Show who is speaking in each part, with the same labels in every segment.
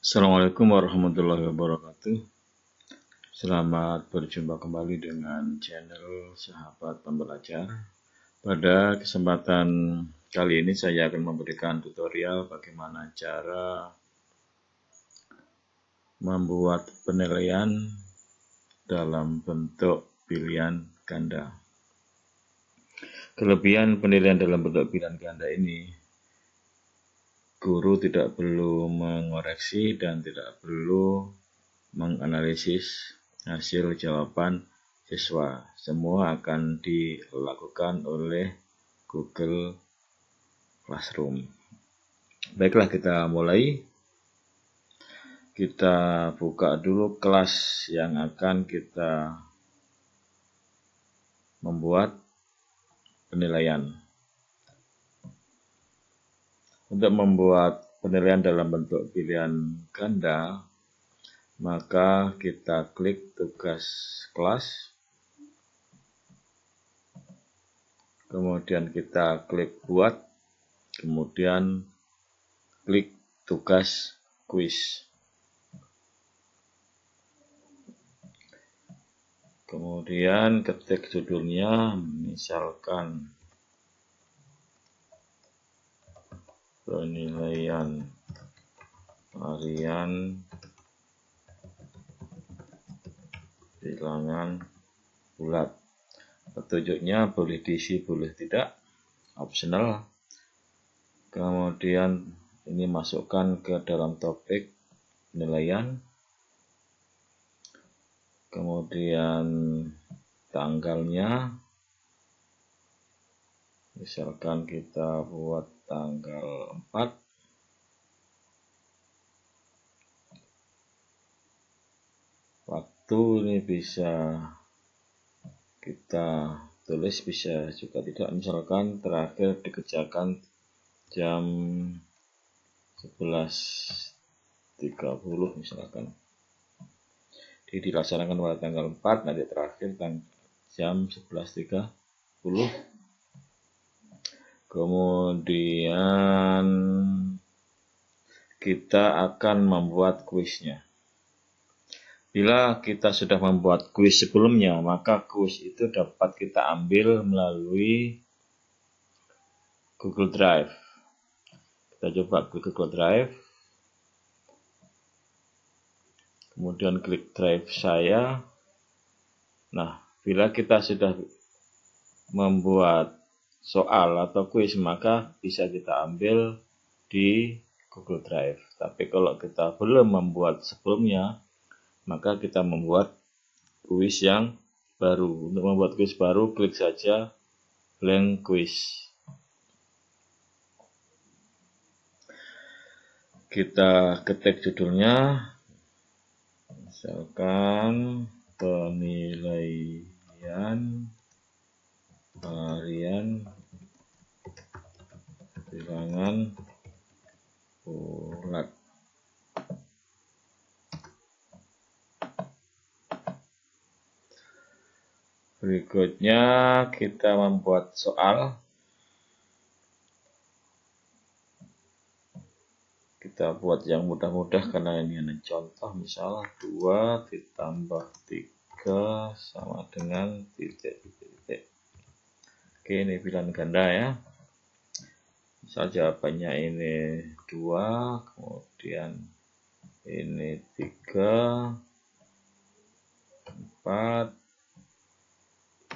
Speaker 1: Assalamualaikum warahmatullahi wabarakatuh. Selamat berjumpa kembali dengan channel Sahabat Pembelajar. Pada kesempatan kali ini saya akan memberikan tutorial bagaimana cara membuat penilaian dalam bentuk pilihan ganda. Kelebihan penilaian dalam bentuk pilihan ganda ini guru tidak perlu mengoreksi dan tidak perlu menganalisis hasil jawaban siswa. Semua akan dilakukan oleh Google Classroom. Baiklah kita mulai. Kita buka dulu kelas yang akan kita membuat penilaian. Untuk membuat penilaian dalam bentuk pilihan ganda, maka kita klik tugas kelas, kemudian kita klik buat, kemudian klik tugas quiz. Kemudian ketik judulnya, misalkan penilaian harian bilangan bulat. Petunjuknya boleh diisi, boleh tidak, optional. Kemudian ini masukkan ke dalam topik penilaian. Kemudian tanggalnya. Misalkan kita buat tanggal 4 waktu ini bisa kita tulis bisa juga tidak misalkan terakhir dikerjakan jam 11.30 misalkan jadi dilaksanakan pada tanggal 4 nanti terakhir tanggal jam 11.30 Kemudian kita akan membuat kuisnya. Bila kita sudah membuat kuis sebelumnya, maka kuis itu dapat kita ambil melalui Google Drive. Kita coba klik Google Drive. Kemudian klik Drive saya. Nah, bila kita sudah membuat soal atau kuis maka bisa kita ambil di Google Drive. Tapi kalau kita belum membuat sebelumnya, maka kita membuat kuis yang baru. Untuk membuat kuis baru, klik saja blank kuis. Kita ketik judulnya, misalkan penilaian harian bilangan bulat berikutnya kita membuat soal kita buat yang mudah-mudah karena ini hanya contoh misalnya 2 ditambah 3 sama dengan titik, titik. Oke, ini pilihan ganda ya. Misal jawabannya ini 2, kemudian ini 3, 4,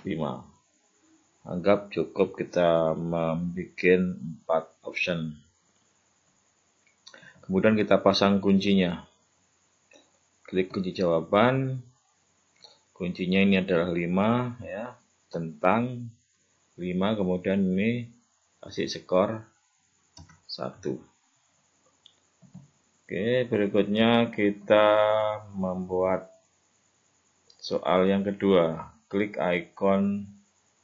Speaker 1: 5. Anggap cukup kita membuat 4 option. Kemudian kita pasang kuncinya. Klik kunci jawaban. Kuncinya ini adalah 5 ya, tentang 5 kemudian ini kasih skor 1 oke berikutnya kita membuat soal yang kedua klik icon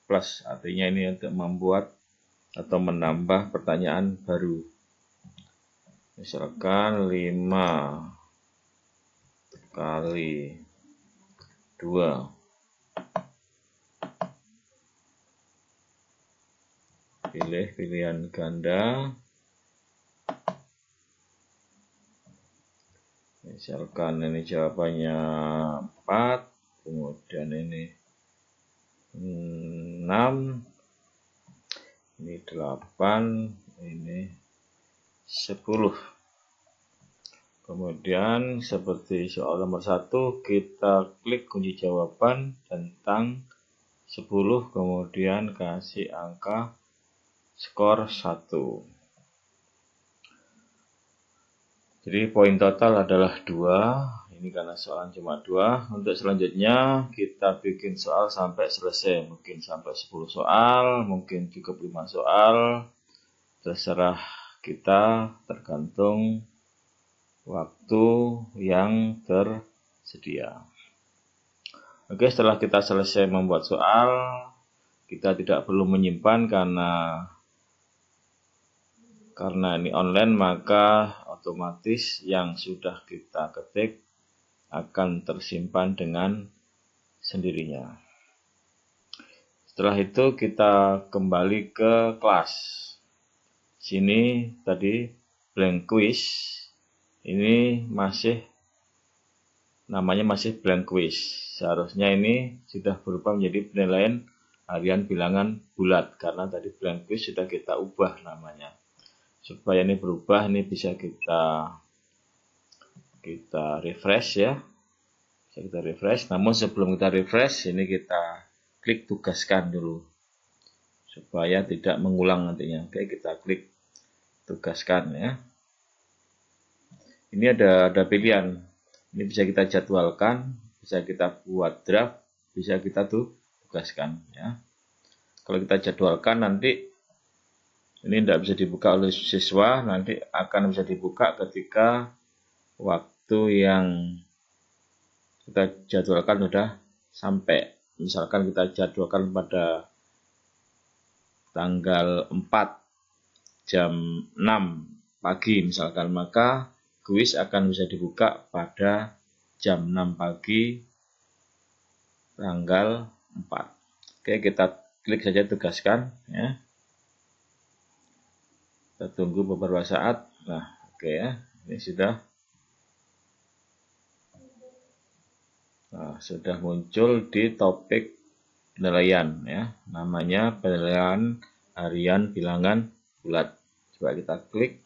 Speaker 1: plus artinya ini untuk membuat atau menambah pertanyaan baru misalkan 5 kali 2 pilih pilihan ganda misalkan ini jawabannya 4 kemudian ini 6 ini 8 ini 10 kemudian seperti soal nomor 1 kita klik kunci jawaban tentang 10 kemudian kasih angka skor 1 jadi poin total adalah 2 ini karena soal cuma 2 untuk selanjutnya kita bikin soal sampai selesai mungkin sampai 10 soal mungkin cukup 5 soal terserah kita tergantung waktu yang tersedia. Oke, setelah kita selesai membuat soal, kita tidak perlu menyimpan karena karena ini online maka otomatis yang sudah kita ketik akan tersimpan dengan sendirinya. Setelah itu kita kembali ke kelas. Sini tadi blank quiz. Ini masih namanya masih blank quiz. Seharusnya ini sudah berubah menjadi penilaian harian bilangan bulat karena tadi blank quiz sudah kita ubah namanya supaya ini berubah ini bisa kita kita refresh ya bisa kita refresh namun sebelum kita refresh ini kita klik tugaskan dulu supaya tidak mengulang nantinya oke kita klik tugaskan ya ini ada ada pilihan ini bisa kita jadwalkan bisa kita buat draft bisa kita tuh tugaskan ya kalau kita jadwalkan nanti ini tidak bisa dibuka oleh siswa, nanti akan bisa dibuka ketika waktu yang kita jadwalkan sudah sampai. Misalkan kita jadwalkan pada tanggal 4 jam 6 pagi misalkan, maka kuis akan bisa dibuka pada jam 6 pagi tanggal 4. Oke, kita klik saja tugaskan ya. Kita tunggu beberapa saat. Nah, oke okay ya. Ini sudah. Nah, sudah muncul di topik penilaian ya. Namanya penilaian harian bilangan bulat. Coba kita klik.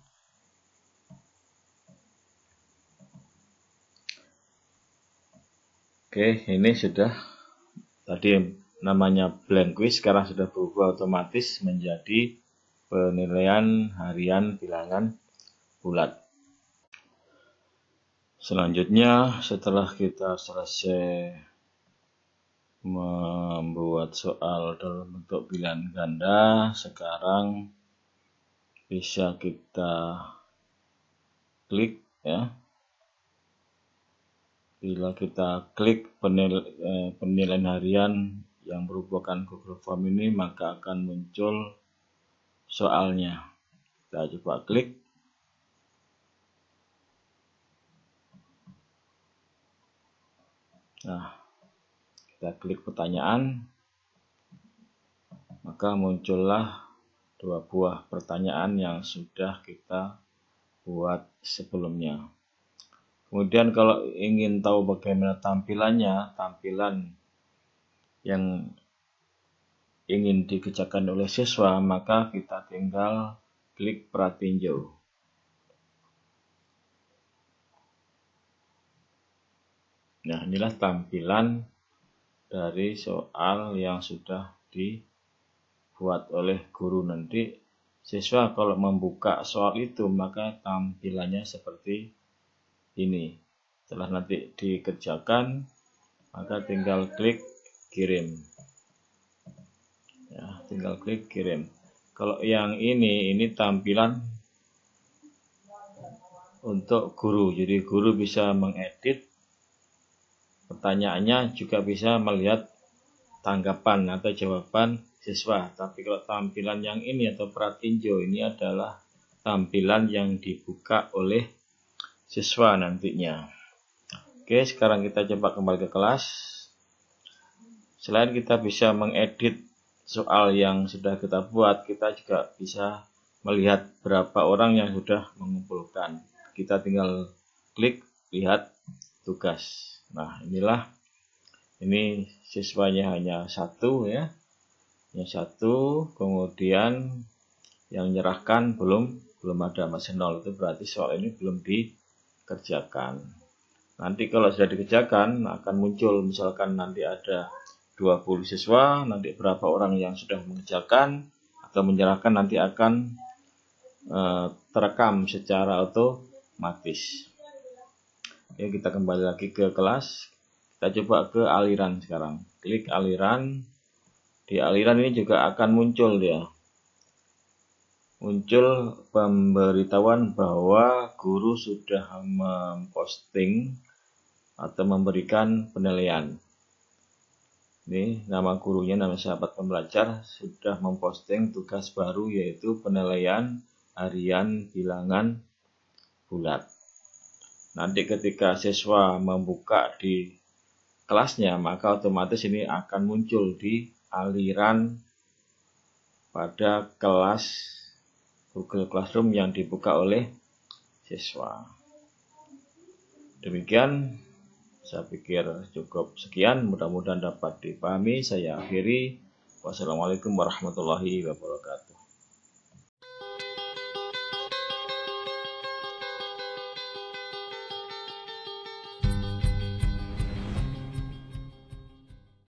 Speaker 1: Oke, ini sudah tadi namanya blank quiz sekarang sudah berubah otomatis menjadi penilaian harian bilangan bulat. Selanjutnya, setelah kita selesai membuat soal dalam bentuk bilangan ganda, sekarang bisa kita klik ya. Bila kita klik penil, eh, penilaian harian yang merupakan Google Form ini, maka akan muncul soalnya. Kita coba klik. Nah, kita klik pertanyaan. Maka muncullah dua buah pertanyaan yang sudah kita buat sebelumnya. Kemudian kalau ingin tahu bagaimana tampilannya, tampilan yang ingin dikerjakan oleh siswa, maka kita tinggal klik pratinjau. Nah, inilah tampilan dari soal yang sudah dibuat oleh guru nanti. Siswa kalau membuka soal itu, maka tampilannya seperti ini. Setelah nanti dikerjakan, maka tinggal klik kirim ya tinggal klik kirim kalau yang ini ini tampilan untuk guru jadi guru bisa mengedit pertanyaannya juga bisa melihat tanggapan atau jawaban siswa tapi kalau tampilan yang ini atau pratinjo ini adalah tampilan yang dibuka oleh siswa nantinya oke sekarang kita coba kembali ke kelas selain kita bisa mengedit soal yang sudah kita buat, kita juga bisa melihat berapa orang yang sudah mengumpulkan. Kita tinggal klik lihat tugas. Nah, inilah ini siswanya hanya satu ya. Yang satu, kemudian yang menyerahkan belum belum ada masih nol itu berarti soal ini belum dikerjakan. Nanti kalau sudah dikerjakan akan muncul misalkan nanti ada 20 siswa, nanti berapa orang yang sudah mengerjakan atau menyerahkan nanti akan e, terekam secara otomatis. Oke, kita kembali lagi ke kelas. Kita coba ke aliran sekarang. Klik aliran. Di aliran ini juga akan muncul ya. Muncul pemberitahuan bahwa guru sudah memposting atau memberikan penilaian ini nama gurunya, nama sahabat pembelajar sudah memposting tugas baru yaitu penilaian harian bilangan bulat. Nanti ketika siswa membuka di kelasnya, maka otomatis ini akan muncul di aliran pada kelas Google Classroom yang dibuka oleh siswa. Demikian saya pikir cukup sekian, mudah-mudahan dapat dipahami. Saya akhiri. Wassalamualaikum warahmatullahi wabarakatuh.